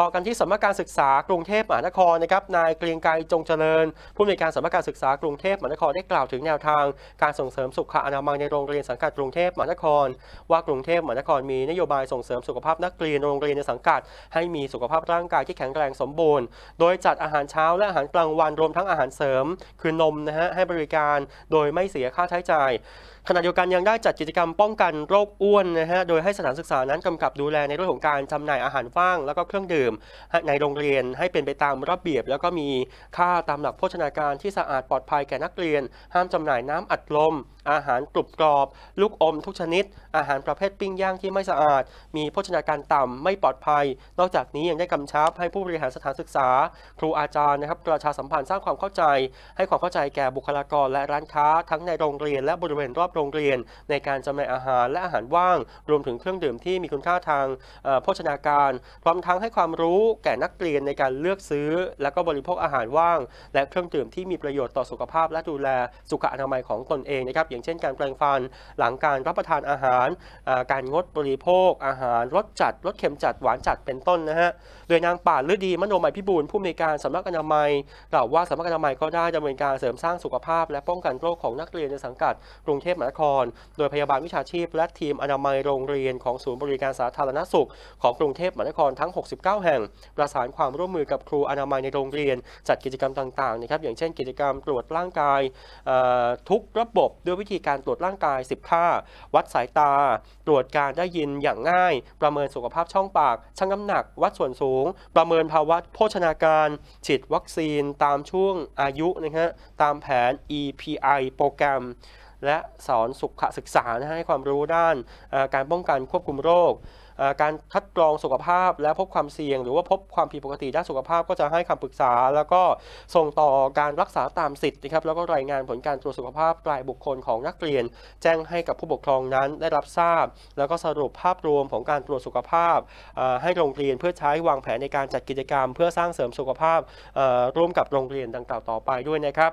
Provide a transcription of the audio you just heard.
ต่อกันที่สำนักการศึกษากรุงเทพมหานครนะครับ นายเกรียงไกรจงเจริญผู้อำนวยการสำนักการศึกษา กรุงเทพมหานครได้กล่าวถึงแนวทางการส่งเสริมสุขอนามัยในโรงเรียนสังกัดกรุงเทพมหานคร ว่ากรุงเทพมหานคร มีนโยบายส่งเสริมสุขภาพนักเรียนโรงเรียนในสังกัด ให้มีสุขภาพร่างกายที่แข็งแรงสมบูรณ์โดยจัดอาหารเช้าและอาหารกลางวันรวมทั้งอาหารเสริม คือนมนะฮะให้บริการ โดยไม่เสียค่าใช้จ่าย ขณะเดียวกันยังได้จัดกิจกรรมป้องกันโรคอ้วนนะฮะโดยให้สถานศึกษานั้นกำกับดูแลในเรื่องของการจำหน่ายอาหารว่างแล้วก็เครื่องดื่มื่มในโรงเรียนให้เป็นไปตามระเบียบ แล้วก็มีค่าตามหลักโภชนาการที่สะอาดปลอดภัยแก่นักเรียน ห้ามจำหน่ายน้ำอัดลมอาหารกรุบกรอบ ลูกอมทุกชนิด อาหารประเภทปิ้งย่างที่ไม่สะอาด มีโภชนาการต่ำไม่ปลอดภัย นอกจากนี้ยังได้กำชับให้ผู้บริหารสถานศึกษา ครูอาจารย์นะครับ ประชาสัมพันธ์สร้างความเข้าใจ ให้ความเข้าใจแก่บุคลากร และร้านค้าทั้งในโรงเรียน และบริเวณรอบโรงเรียนในการจำหน่ายอาหารและอาหารว่าง รวมถึงเครื่องดื่มที่มีคุณค่าทางโภชนาการ พร้อมทั้งให้ความรู้แก่นักเรียนในการเลือกซื้อ และก็บริโภคอาหารว่าง และเครื่องดื่มที่มีประโยชน์ต่อสุขภาพ และดูแลสุขอนามัยของตนเองนะครับอย่างเช่นการแปรงฟัน หลังการรับประทานอาหารการงดบริโภค อาหารรสจัดรสเค็มจัดหวานจัดเป็นต้นนะฮะโดยนางป่าฤดีมโนมัยพิบูลผู้มีการสำนักอนามัยกล่าวว่าสำนักอนามัยก็ได้ดำเนินการเสริมสร้างสุขภาพและป้องกันโรคของนักเรียนในสังกัด กรุงเทพมหานคร โดยพยาบาลวิชาชีพและทีมอนามัยโรงเรียน ของศูนย์บริการสาธารณสุขของกรุงเทพมหานครทั้ง 69 แห่ง ประสานความร่วมมือกับครูอนามัยในโรงเรียนจัดกิจกรรมต่างๆนะครับอย่างเช่นกิจกรรมตรวจร่างกายทุกระบบด้วยวิธีการตรวจร่างกาย10ค่าวัดสายตา ตรวจการได้ยินอย่างง่าย ประเมินสุขภาพช่องปาก ชั่งน้ำหนัก วัดส่วนสูง ประเมินภาวะโภชนาการฉีดวัคซีน ตามช่วงอายุนะฮะตามแผน EPI โปรแกรมและสอนสุขศึกษาให้ความรู้ด้านการป้องกันควบคุมโรค การคัดกรองสุขภาพและพบความเสี่ยง หรือว่าพบความผิดปกติด้านสุขภาพ ก็จะให้คำปรึกษา แล้วก็ส่งต่อการรักษาตามสิทธิ์นะครับ แล้วก็รายงานผลการตรวจสุขภาพรายบุคคลของนักเรียน แจ้งให้กับผู้ปกครองนั้นได้รับทราบ แล้วก็สรุปภาพรวมของการตรวจสุขภาพ ให้โรงเรียนเพื่อใช้วางแผนในการจัดกิจกรรมเพื่อสร้างเสริมสุขภาพร่วมกับโรงเรียนดังกล่าวต่อไปด้วยนะครับ